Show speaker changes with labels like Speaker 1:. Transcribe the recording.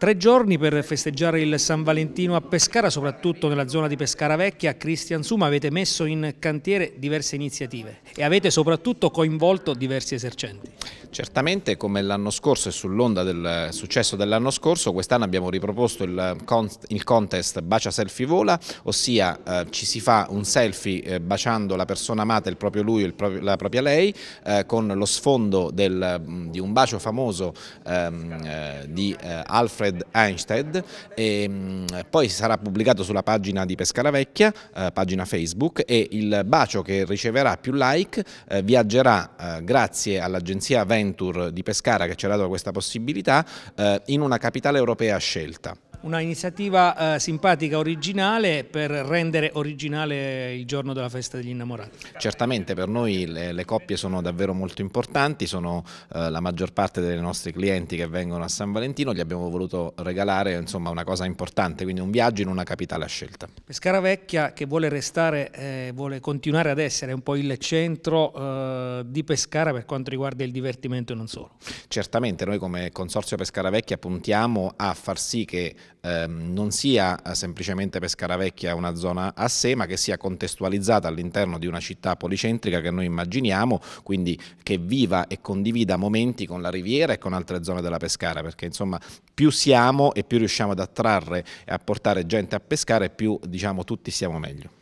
Speaker 1: Tre giorni per festeggiare il San Valentino a Pescara, soprattutto nella zona di Pescara Vecchia, a Christian Suma avete messo in cantiere diverse iniziative e avete soprattutto coinvolto diversi esercenti.
Speaker 2: Certamente come l'anno scorso e sull'onda del eh, successo dell'anno scorso, quest'anno abbiamo riproposto il, eh, il, contest Bacia Selfie Vola, ossia eh, ci si fa un selfie eh, baciando la persona amata, il proprio lui o pro la propria lei, eh, con lo sfondo del, mm, di un bacio famoso ehm, eh, di Alfred Einstein. E, mm, poi sarà pubblicato sulla pagina di Pescara Vecchia, pagina Facebook, e il bacio che riceverà più like viaggerà grazie all'agenzia Venture Venture di Pescara che ci ha dato questa possibilità eh, in una capitale europea scelta.
Speaker 1: Una iniziativa eh, simpatica, originale, per rendere originale il giorno della festa degli innamorati.
Speaker 2: Certamente per noi le, le coppie sono davvero molto importanti, sono eh, la maggior parte dei nostri clienti che vengono a San Valentino, gli abbiamo voluto regalare insomma, una cosa importante, quindi un viaggio in una capitale a scelta.
Speaker 1: Pescara Vecchia che vuole restare, eh, vuole continuare ad essere un po' il centro eh, di Pescara per quanto riguarda il divertimento e non solo.
Speaker 2: Certamente noi come Consorzio Pescara Vecchia puntiamo a far sì che ehm, non sia eh, semplicemente Pescaravecchia una zona a sé, ma che sia contestualizzata all'interno di una città policentrica che noi immaginiamo, quindi che viva e condivida momenti con la riviera e con altre zone della Pescara, perché insomma più siamo e più riusciamo ad attrarre e a portare gente a pescare, più diciamo tutti siamo meglio.